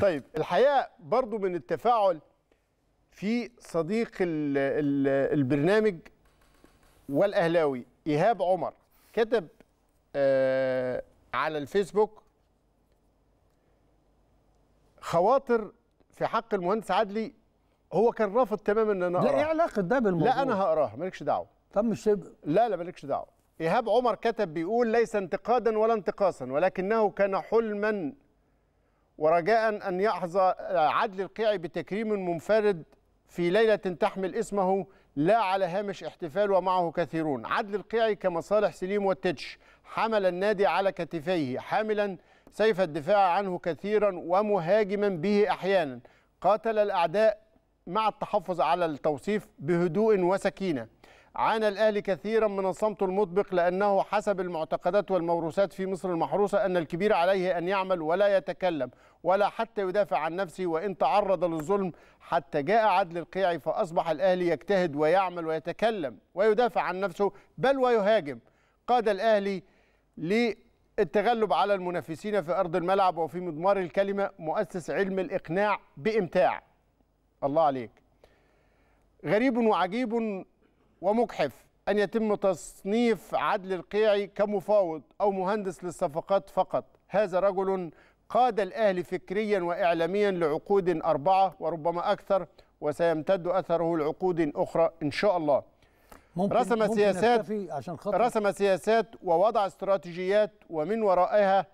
طيب الحقيقه برضو من التفاعل في صديق الـ الـ البرنامج والاهلاوي ايهاب عمر كتب آه على الفيسبوك خواطر في حق المهندس عدلي هو كان رافض تماما ان انا اقراها لا ايه علاقه ده بالموضوع لا انا هقراها مالكش دعوه طب مش لا لا مالكش دعوه ايهاب عمر كتب بيقول ليس انتقادا ولا انتقاصا ولكنه كان حلما ورجاء أن يحظى عدل القيعي بتكريم منفرد في ليلة تحمل اسمه لا على هامش احتفال ومعه كثيرون عدل القيعي كمصالح سليم والتتش حمل النادي على كتفيه حاملا سيف الدفاع عنه كثيرا ومهاجما به أحيانا قاتل الأعداء مع التحفظ على التوصيف بهدوء وسكينة عانى الأهلي كثيرا من الصمت المطبق لأنه حسب المعتقدات والموروثات في مصر المحروسة أن الكبير عليه أن يعمل ولا يتكلم ولا حتى يدافع عن نفسه وإن تعرض للظلم حتى جاء عدل القيعي فأصبح الأهلي يجتهد ويعمل ويتكلم ويدافع عن نفسه بل ويهاجم قاد الأهلي للتغلب على المنافسين في أرض الملعب وفي مضمار الكلمة مؤسس علم الإقناع بإمتاع الله عليك غريب وعجيب ومجحف أن يتم تصنيف عدل القيعي كمفاوض أو مهندس للصفقات فقط هذا رجل قاد الأهلي فكريا وإعلاميا لعقود أربعة وربما أكثر وسيمتد أثره لعقود أخرى إن شاء الله ممكن رسم ممكن سياسات عشان خطر. رسم سياسات ووضع استراتيجيات ومن ورائها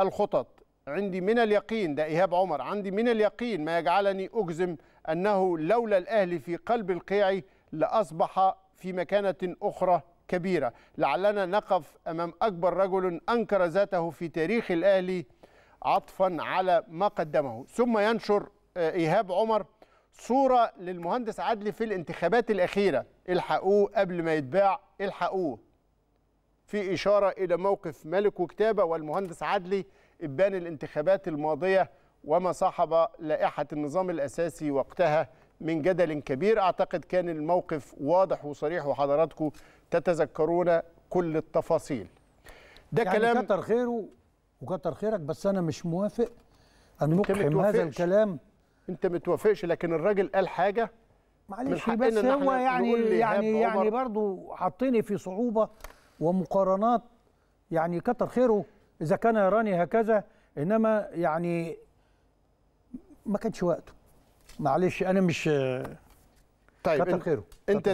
الخطط عندي من اليقين ده إيهاب عمر عندي من اليقين ما يجعلني أجزم أنه لولا الأهلي في قلب القيعي لأصبح في مكانة أخرى كبيرة لعلنا نقف أمام أكبر رجل أنكر ذاته في تاريخ الأهلي عطفا على ما قدمه ثم ينشر آه، إيهاب عمر صورة للمهندس عدلي في الانتخابات الأخيرة الحقوه قبل ما يتباع الحقوه في إشارة إلى موقف ملك وكتابة والمهندس عدلي إبان الانتخابات الماضية وما صاحب لائحة النظام الأساسي وقتها من جدل كبير أعتقد كان الموقف واضح وصريح وحضراتكم تتذكرون كل التفاصيل ده يعني كلام كتر خيره وكتر خيرك بس أنا مش موافق أن نقحم هذا الكلام أنت متوافقش لكن الراجل قال حاجة معلش بس هو يعني يعني يعني برضه حاطيني في صعوبة ومقارنات يعني كتر خيره إذا كان يراني هكذا إنما يعني ما كانش وقته معلش انا مش طيب كتر خيره انت